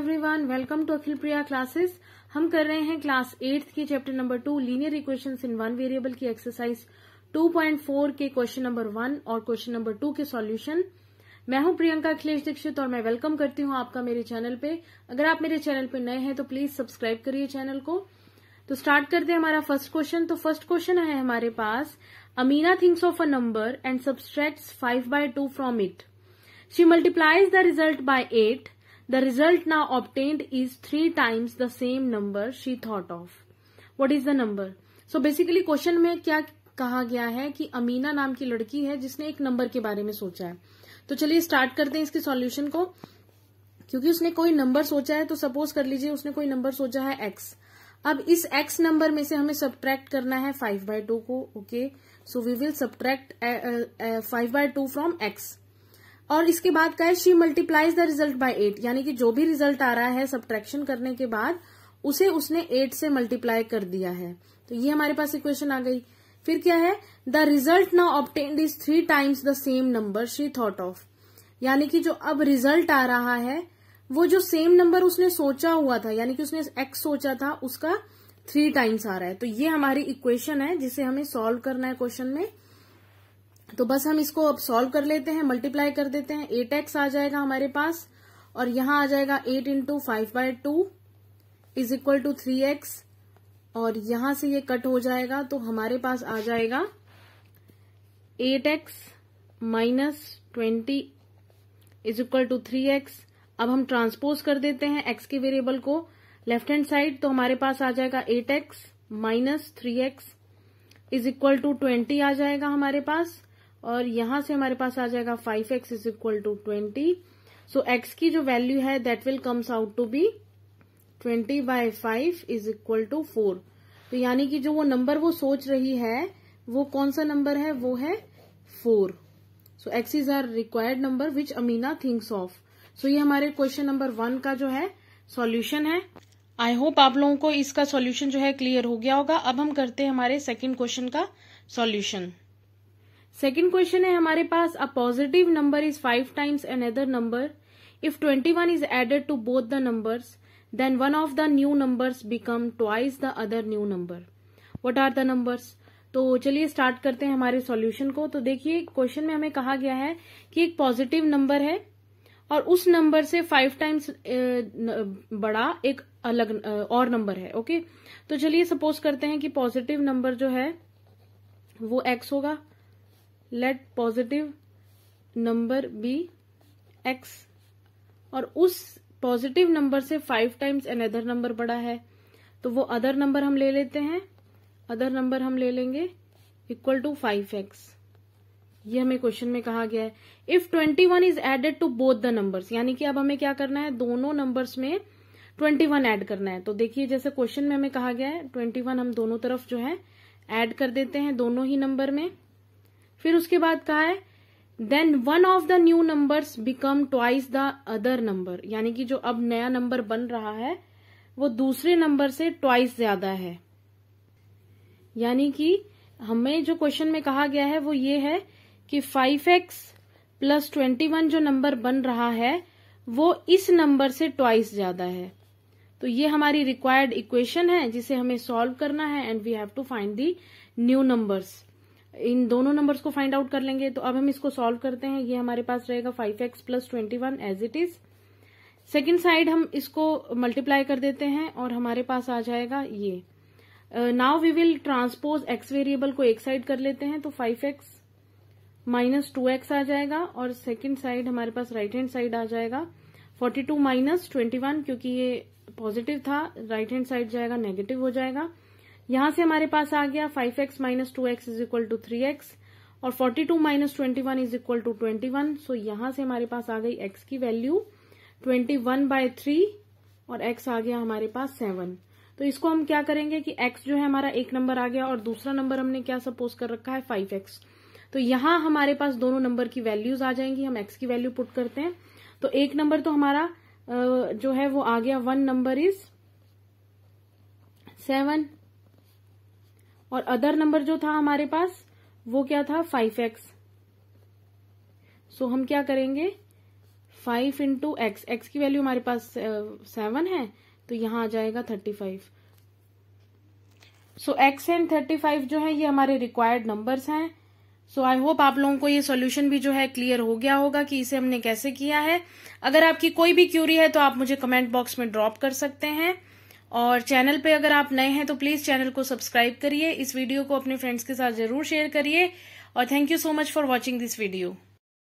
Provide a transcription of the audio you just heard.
Everyone welcome to Akhil Priya classes हम कर रहे हैं क्लास एट्थ की chapter number two linear equations in one variable की एक्सरसाइज 2.4 के क्वेश्चन नंबर वन और क्वेश्चन नंबर टू के सॉल्यूशन मैं हूं प्रियंका अखिलेश दीक्षित और मैं वेलकम करती हूं आपका मेरे चैनल पे अगर आप मेरे चैनल पे नए हैं तो प्लीज सब्सक्राइब करिए चैनल को तो स्टार्ट करते हैं हमारा फर्स्ट क्वेश्चन तो फर्स्ट क्वेश्चन है हमारे पास Amina thinks of a number and subtract five by two from it she multiplies the result by eight The result now obtained is three times the same number she thought of. What is the number? So basically question में क्या कहा गया है कि अमीना नाम की लड़की है जिसने एक नंबर के बारे में सोचा है तो चलिए स्टार्ट करते हैं इसके सॉल्यूशन को क्योंकि उसने कोई नंबर सोचा है तो सपोज कर लीजिए उसने कोई नंबर सोचा है एक्स अब इस एक्स नंबर में से हमें सब्ट्रैक्ट करना है फाइव बाय टू को okay so we will subtract five by two from x और इसके बाद क्या है she multiplies the result by eight यानी कि जो भी रिजल्ट आ रहा है सब्ट्रैक्शन करने के बाद उसे उसने एट से मल्टीप्लाई कर दिया है तो ये हमारे पास इक्वेशन आ गई फिर क्या है the result now obtained is three times the same number she thought of यानी कि जो अब रिजल्ट आ रहा है वो जो सेम नंबर उसने सोचा हुआ था यानी कि उसने एक्स सोचा था उसका थ्री टाइम्स आ रहा है तो ये हमारी इक्वेशन है जिसे हमें सॉल्व करना है क्वेश्चन में तो बस हम इसको अब सॉल्व कर लेते हैं मल्टीप्लाई कर देते हैं एट एक्स आ जाएगा हमारे पास और यहां आ जाएगा eight into five by two is equal to three x और यहां से ये कट हो जाएगा तो हमारे पास आ जाएगा eight x minus twenty is equal to three x अब हम ट्रांसपोज कर देते हैं एक्स के वेरिएबल को लेफ्ट हैंड साइड तो हमारे पास आ जाएगा eight x minus three x is equal to twenty आ जाएगा हमारे पास और यहां से हमारे पास आ जाएगा five x is equal to twenty so x की जो वैल्यू है that will comes out to be twenty by five is equal to four तो यानी कि जो वो नंबर वो सोच रही है वो कौन सा नंबर है वो है four so x is our required number which Amina thinks of so ये हमारे क्वेश्चन नंबर वन का जो है सॉल्यूशन है आई होप आप लोगों को इसका सॉल्यूशन जो है क्लियर हो गया होगा अब हम करते हैं हमारे सेकंड क्वेश्चन का सॉल्यूशन सेकेंड क्वेश्चन है हमारे पास a positive number is five times an other number if twenty one is added to both the numbers then one of the new numbers become twice the other new number what are the numbers तो चलिए start करते हैं हमारे solution को तो देखिए question में हमें कहा गया है कि एक पॉजिटिव नंबर है और उस नंबर से फाइव टाइम्स बड़ा एक अलग और नंबर है ओके तो चलिए सपोज करते हैं कि पॉजिटिव नंबर जो है वो एक्स होगा let positive number be x और उस पॉजिटिव नंबर से five times an other number बड़ा है तो वो अदर नंबर हम ले लेते हैं अदर नंबर हम ले लेंगे इक्वल टू फाइव एक्स ये हमें क्वेश्चन में कहा गया है if twenty one is added to both the numbers यानी कि अब हमें क्या करना है दोनों नंबर्स में ट्वेंटी वन एड करना है तो देखिए जैसे क्वेश्चन में हमें कहा गया है ट्वेंटी वन हम दोनों तरफ जो है एड कर देते हैं दोनों ही नंबर में फिर उसके बाद कहा है then one of the new numbers become twice the other number यानी कि जो अब नया नंबर बन रहा है वो दूसरे नंबर से ट्वाइस ज्यादा है यानी कि हमें जो क्वेश्चन में कहा गया है वो ये है कि five x plus twenty one जो नंबर बन रहा है वो इस नंबर से ट्वाइस ज्यादा है तो ये हमारी रिक्वायर्ड इक्वेशन है जिसे हमें सॉल्व करना है and we have to find the new numbers इन दोनों नंबर्स को फाइंड आउट कर लेंगे तो अब हम इसको सॉल्व करते हैं ये हमारे पास रहेगा five x plus twenty one as it is second side हम इसको मल्टीप्लाई कर देते हैं और हमारे पास आ जाएगा ये now we will transpose x variable को एक साइड कर लेते हैं तो five x minus two x आ जाएगा और सेकेंड साइड हमारे पास राइट हैंड साइड आ जाएगा forty two minus twenty one क्योंकि ये पॉजिटिव था राइट हैंड साइड जाएगा नेगेटिव हो जाएगा यहां से हमारे पास आ गया five x minus two x is equal to three x और forty two minus twenty one is equal to twenty one so यहां से हमारे पास आ गई एक्स की value twenty one by three और एक्स आ गया हमारे पास सेवन तो इसको हम क्या करेंगे कि एक्स जो है हमारा एक नंबर आ गया और दूसरा नंबर हमने क्या सपोज कर रखा है फाइव एक्स तो यहां हमारे पास दोनों नंबर की वैल्यूज आ जाएंगी हम एक्स की वैल्यू पुट करते हैं तो एक नंबर तो हमारा जो है वो आ गया वन नंबर इज सेवन और अदर नंबर जो था हमारे पास वो क्या था फाइव एक्स सो हम क्या करेंगे फाइव इंटू एक्स एक्स की वैल्यू हमारे पास सेवन uh, है तो यहां आ जाएगा thirty five so x and thirty five जो है ये हमारे रिक्वायर्ड नंबर्स हैं सो आई होप आप लोगों को ये सॉल्यूशन भी जो है क्लियर हो गया होगा कि इसे हमने कैसे किया है अगर आपकी कोई भी क्यूरी है तो आप मुझे कमेंट बॉक्स में ड्रॉप कर सकते हैं और चैनल पे अगर आप नए हैं तो प्लीज चैनल को सब्सक्राइब करिए इस वीडियो को अपने फ्रेंड्स के साथ जरूर शेयर करिए और thank you so much for watching this video